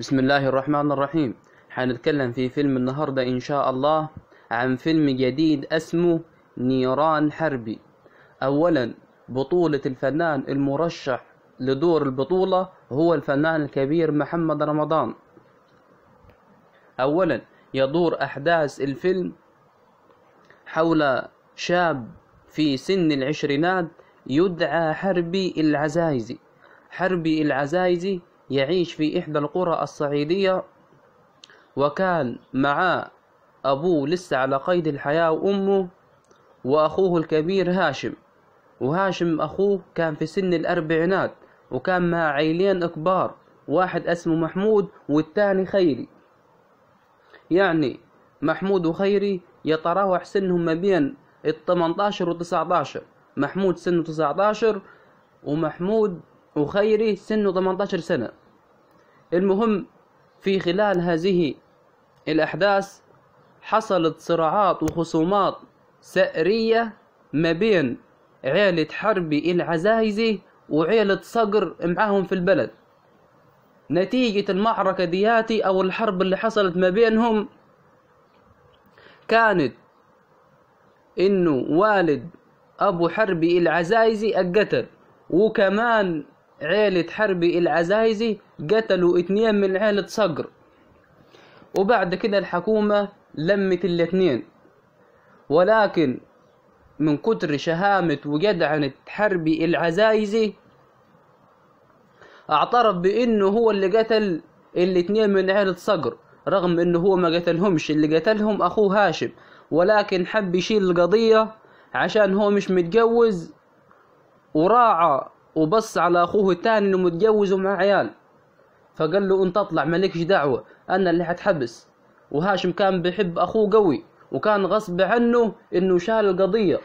بسم الله الرحمن الرحيم حنتكلم في فيلم النهاردة إن شاء الله عن فيلم جديد اسمه نيران حربي أولا بطولة الفنان المرشح لدور البطولة هو الفنان الكبير محمد رمضان أولا يدور أحداث الفيلم حول شاب في سن العشرينات يدعى حربي العزايزي حربي العزايزي يعيش في إحدى القرى الصعيدية وكان مع أبوه لسه على قيد الحياة وأمه وأخوه الكبير هاشم وهاشم أخوه كان في سن الأربعينات وكان مع عيلين كبار واحد اسمه محمود والتاني خيري يعني محمود وخيري يتراوح سنهم ما بين ال 18 و 19 محمود سنه 19 ومحمود وخيري سنه 18 سنة المهم في خلال هذه الأحداث حصلت صراعات وخصومات سأرية ما بين عيلة حربي العزايزي وعيلة صقر معاهم في البلد نتيجة المعركة دياتي أو الحرب اللي حصلت ما بينهم كانت إنه والد أبو حربي العزايزي اتقتل وكمان عيلة حربي العزايزي قتلوا اتنين من عيلة صقر وبعد كده الحكومة لمت الاتنين ولكن من كتر شهامة وجدعنة حربي العزايزي اعترف بانه هو اللي قتل الاتنين من عيلة صقر رغم انه هو ما قتلهمش اللي قتلهم اخوه هاشم ولكن حب يشيل القضية عشان هو مش متجوز وراعى وبص على أخوه الثاني إنه متجوز ومعاه عيال فقال له أنت اطلع مالكش دعوة أنا اللي هتحبس وهاشم كان بيحب أخوه قوي وكان غصب عنه إنه شال القضية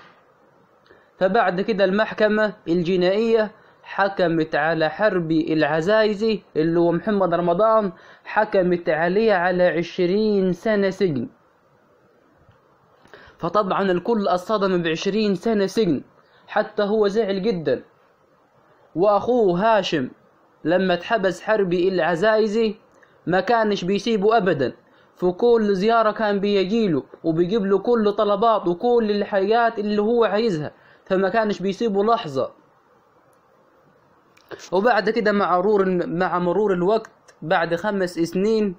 فبعد كده المحكمة الجنائية حكمت على حربي العزايزي اللي هو محمد رمضان حكمت عليه على عشرين سنة سجن فطبعا الكل اصطدم بعشرين سنة سجن حتى هو زعل جدا واخوه هاشم لما اتحبس حربي العزايزي ما كانش بيسيبه ابدا في كل زيارة كان بيجيله وبيجيب له كل طلبات وكل الحاجات اللي هو عايزها فما كانش بيسيبه لحظة وبعد كده مع مرور مع مرور الوقت بعد خمس سنين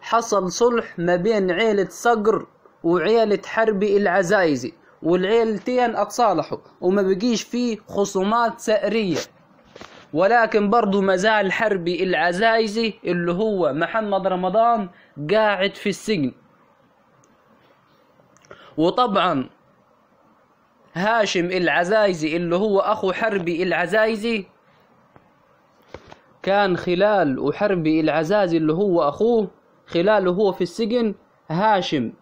حصل صلح ما بين عيلة صقر وعيلة حربي العزايزي والعيلتين اتصالحوا وما بقيش فيه خصومات سائرية ولكن برضه مازال حربي العزايزي اللي هو محمد رمضان قاعد في السجن وطبعا هاشم العزايزي اللي هو أخو حربي العزايزي كان خلال وحربي العزازي اللي هو أخوه خلاله هو في السجن هاشم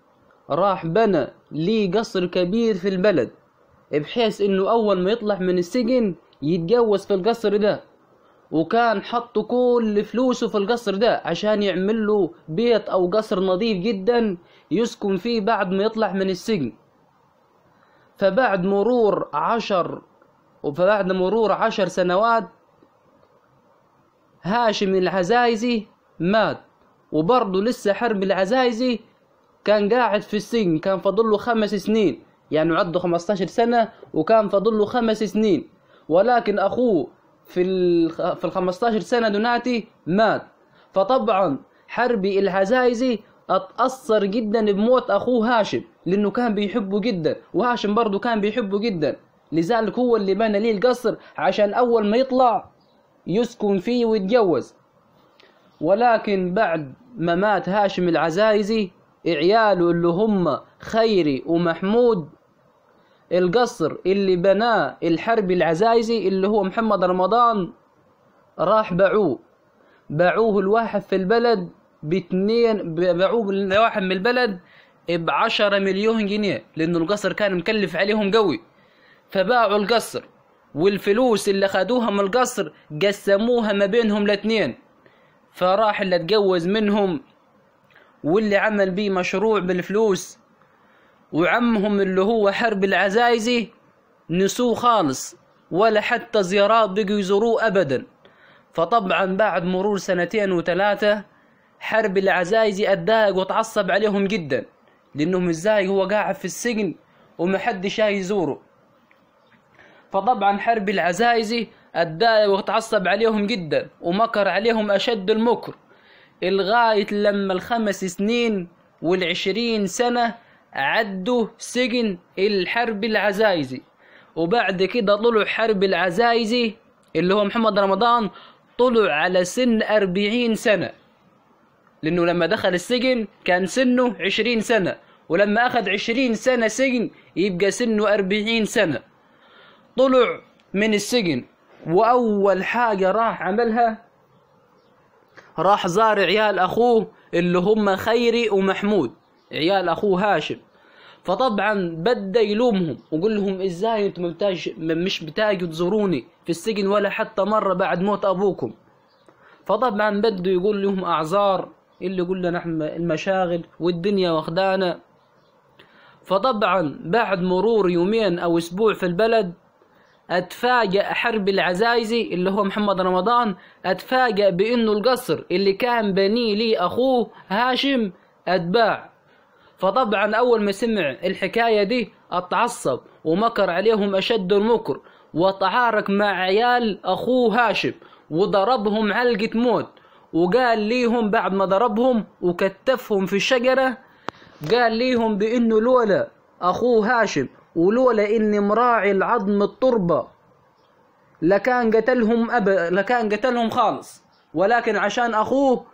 راح بنى لي قصر كبير في البلد بحيث انه اول ما يطلع من السجن يتجوز في القصر ده وكان حط كل فلوسه في القصر ده عشان يعمل له بيت او قصر نظيف جدا يسكن فيه بعد ما يطلع من السجن فبعد مرور عشر وبعد مرور عشر سنوات هاشم العزايزي مات وبرضه لسه حرب العزايزي كان قاعد في السجن كان فضله خمس سنين يعني عده خمستاشر سنة وكان فضله خمس سنين ولكن أخوه في ال في ال 15 سنة دوناتي مات فطبعا حربي العزايزي اتأثر جدا بموت أخوه هاشم لأنه كان بيحبه جدا وهاشم برضه كان بيحبه جدا لذلك هو اللي بنى ليه القصر عشان أول ما يطلع يسكن فيه ويتجوز ولكن بعد ما مات هاشم العزايزي عياله اللي هم خيري ومحمود القصر اللي بناه الحربي العزايزي اللي هو محمد رمضان راح باعوه باعوه الواحد في البلد باتنين باعوه الواحد من البلد بعشرة مليون جنيه لأنه القصر كان مكلف عليهم قوي فباعوا القصر والفلوس اللي خدوها من القصر قسموها ما بينهم الاتنين فراح اللي اتجوز منهم واللي عمل بيه مشروع بالفلوس وعمهم اللي هو حرب العزايزي نسوه خالص ولا حتى زيارات بقوا يزوروه أبدا فطبعا بعد مرور سنتين وثلاثة حرب العزايزي اتضايق وتعصب عليهم جدا لأنهم ازاي هو قاعد في السجن ومحدش جاي يزوره فطبعا حرب العزايزي اتضايق وتعصب عليهم جدا ومكر عليهم أشد المكر لغاية لما الخمس سنين والعشرين سنة عدوا سجن الحرب العزايزي وبعد كده طلعوا حرب العزايزي اللي هو محمد رمضان طلع على سن أربعين سنة لأنه لما دخل السجن كان سنه عشرين سنة ولما أخذ عشرين سنة سجن يبقى سنه أربعين سنة طلع من السجن وأول حاجة راح عملها راح زار عيال أخوه اللي هم خيري ومحمود عيال أخوه هاشم فطبعا بدا يلومهم وقول لهم ازاي انتم بتاج مش بتاجوا تزوروني في السجن ولا حتى مره بعد موت ابوكم فطبعا بده يقول لهم اعذار اللي قلنا نحن المشاغل والدنيا واخدانا فطبعا بعد مرور يومين او اسبوع في البلد اتفاجأ حرب العزايزي اللي هو محمد رمضان اتفاجأ بانه القصر اللي كان بنيه لي اخوه هاشم اتباع فطبعا أول ما سمع الحكاية دي اتعصب ومكر عليهم أشد المكر وتعارك مع عيال أخوه هاشم وضربهم علقة موت وقال ليهم بعد ما ضربهم وكتفهم في الشجرة قال ليهم بإنه لولا أخوه هاشم ولولا إني مراعي العظم التربة لكان قتلهم أب لكان قتلهم خالص ولكن عشان أخوه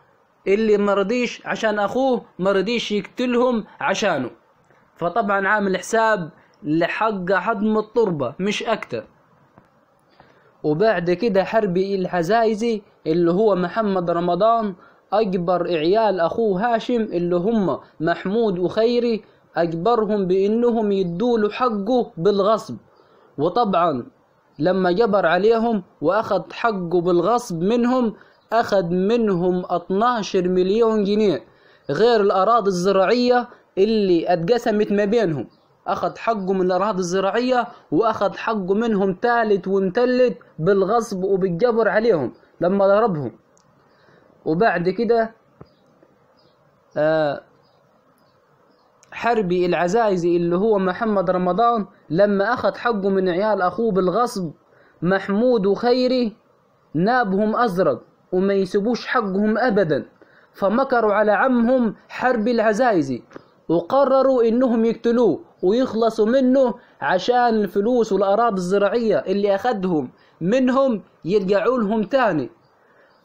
اللي مرضيش عشان أخوه مرضيش يقتلهم عشانه فطبعا عامل حساب لحق حضم التربة مش أكتر وبعد كده حربي الحزايزي اللي هو محمد رمضان أجبر عيال أخوه هاشم اللي هم محمود وخيري أجبرهم بإنهم يدولوا حقه بالغصب وطبعا لما جبر عليهم وأخذ حقه بالغصب منهم أخذ منهم 12 مليون جنيه غير الأراضي الزراعية اللي اتقسمت ما بينهم أخذ حقه من الأراضي الزراعية وأخذ حقه منهم تالت ومتلت بالغصب وبالجبر عليهم لما ضربهم وبعد كده آه، حربي العزايزي اللي هو محمد رمضان لما أخذ حقه من عيال أخوه بالغصب محمود وخيري نابهم أزرق وما يسيبوش حقهم أبدا فمكروا على عمهم حرب العزايزي وقرروا إنهم يقتلوه ويخلصوا منه عشان الفلوس والأراضي الزراعية اللي أخدهم منهم يرجعوا لهم تاني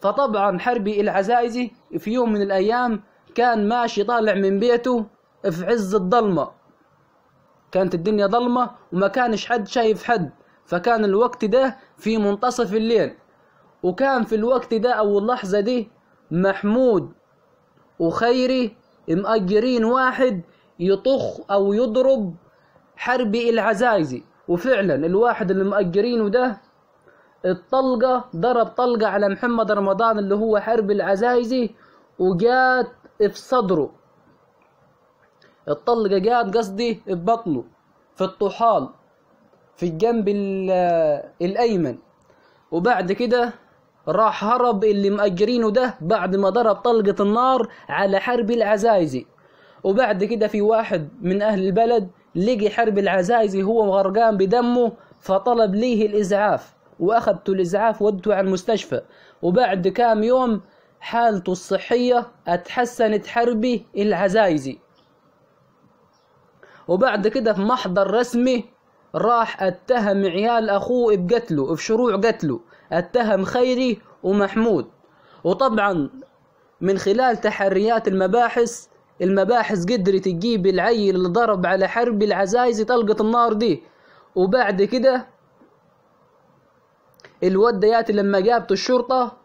فطبعا حربي العزايزي في يوم من الأيام كان ماشي طالع من بيته في عز الضلمة كانت الدنيا ضلمة وما كانش حد شايف حد فكان الوقت ده في منتصف الليل وكان في الوقت ده أو اللحظة دي محمود وخيري مأجرين واحد يطخ أو يضرب حربي العزايزي وفعلا الواحد اللي مأجرينه ده الطلقة ضرب طلقة على محمد رمضان اللي هو حربي العزايزي وجات في صدره الطلقة جات قصدي في بطنه في الطحال في الجنب الأيمن وبعد كده راح هرب اللي مأجرينه ده بعد ما ضرب طلقة النار على حرب العزايزي وبعد كده في واحد من أهل البلد لقي حرب العزايزي هو غرقان بدمه فطلب ليه الإزعاف وأخذته الإزعاف ودته على المستشفى وبعد كام يوم حالته الصحية اتحسنت حربي العزايزي وبعد كده في محضر رسمي راح اتهم عيال أخوه بقتله بشروع قتله اتهم خيري ومحمود وطبعا من خلال تحريات المباحث المباحث قدرت تجيب العيل اللي ضرب على حرب العزايزي طلقة النار دي وبعد كده الواد دياتي لما جابته الشرطة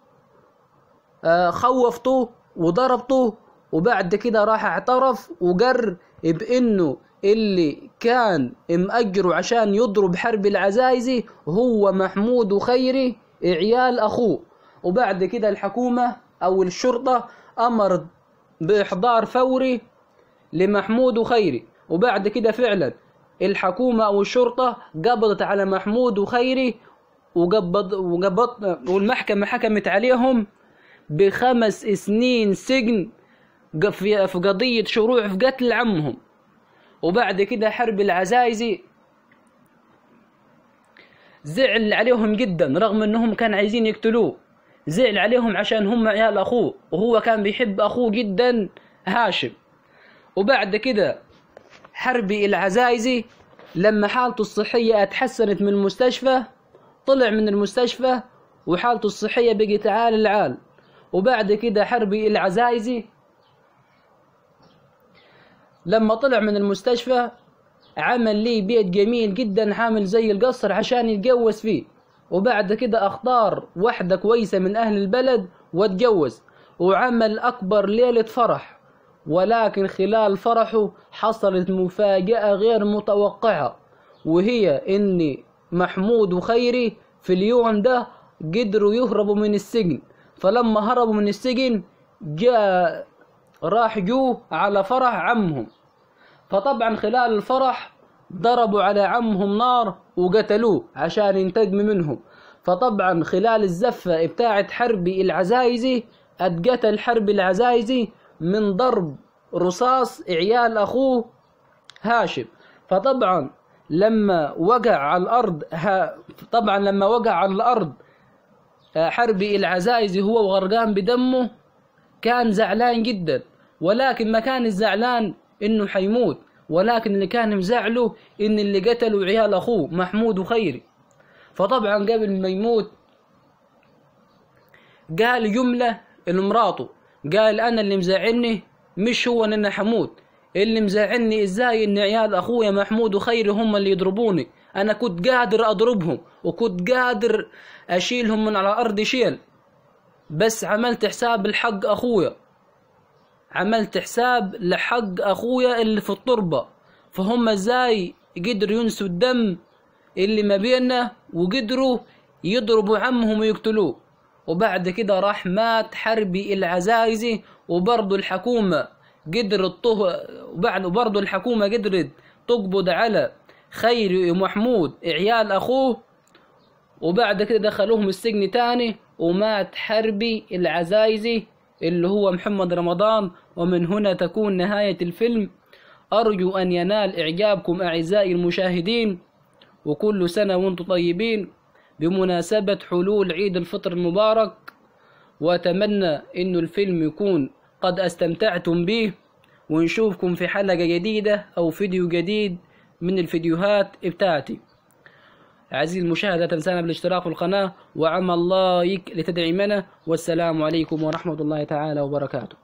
آه، خوفته وضربته وبعد كده راح اعترف وقر بانه اللي كان مأجره عشان يضرب حرب العزايزي هو محمود وخيري عيال أخوه وبعد كده الحكومة أو الشرطة أمرت بإحضار فوري لمحمود وخيري وبعد كده فعلا الحكومة أو الشرطة قبضت على محمود وخيري وقبض وقبض والمحكمة حكمت عليهم بخمس سنين سجن في قضية شروع في قتل عمهم وبعد كده حرب العزايزي زعل عليهم جدا رغم انهم كان عايزين يقتلوه زعل عليهم عشان هم عيال اخوه وهو كان بيحب اخوه جدا هاشم وبعد كده حربي العزايزي لما حالته الصحية اتحسنت من المستشفى طلع من المستشفى وحالته الصحية بقت عال العال وبعد كده حربي العزايزي لما طلع من المستشفى عمل لي بيت جميل جدا عامل زي القصر عشان يتجوز فيه وبعد كده اختار واحدة كويسة من اهل البلد واتجوز وعمل اكبر ليلة فرح ولكن خلال فرحه حصلت مفاجأة غير متوقعة وهي اني محمود وخيري في اليوم ده قدروا يهربوا من السجن فلما هربوا من السجن جاء راح جوه على فرح عمهم فطبعا خلال الفرح ضربوا على عمهم نار وقتلوه عشان ينتقم منهم فطبعا خلال الزفة بتاعت حربي العزايزي اتقتل حربي العزايزي من ضرب رصاص عيال أخوه هاشم فطبعا لما وقع على الأرض طبعا لما وقع على الأرض آه، حربي العزايزي هو وغرقان بدمه كان زعلان جدا ولكن ما كان الزعلان انه حيموت ولكن اللي كان مزعله ان اللي قتلوا عيال اخوه محمود وخيري فطبعا قبل ما يموت قال جملة لمراته قال انا اللي مزعلني مش هو ان انا حموت اللي مزعلني ازاي ان عيال اخويا محمود وخيري هم اللي يضربوني انا كنت قادر اضربهم وكنت قادر اشيلهم من على ارض شيل بس عملت حساب الحق اخويا عملت حساب لحق أخويا اللي في التربة فهم إزاي قدروا ينسوا الدم اللي ما بيننا وقدروا يضربوا عمهم ويقتلوه وبعد كده راح مات حربي العزايزي وبرضه الحكومة قدرت طه وبعد وبرضه الحكومة قدرت تقبض على خيري محمود عيال أخوه وبعد كده دخلوهم السجن تاني ومات حربي العزايزي اللي هو محمد رمضان ومن هنا تكون نهاية الفيلم أرجو أن ينال إعجابكم أعزائي المشاهدين وكل سنة وانتم طيبين بمناسبة حلول عيد الفطر المبارك وأتمنى أن الفيلم يكون قد استمتعتم به ونشوفكم في حلقة جديدة أو فيديو جديد من الفيديوهات بتاعتي عزيزي المشاهد لا تنسانا بالاشتراك في القناة وعمل لايك لتدعيمنا والسلام عليكم ورحمة الله تعالى وبركاته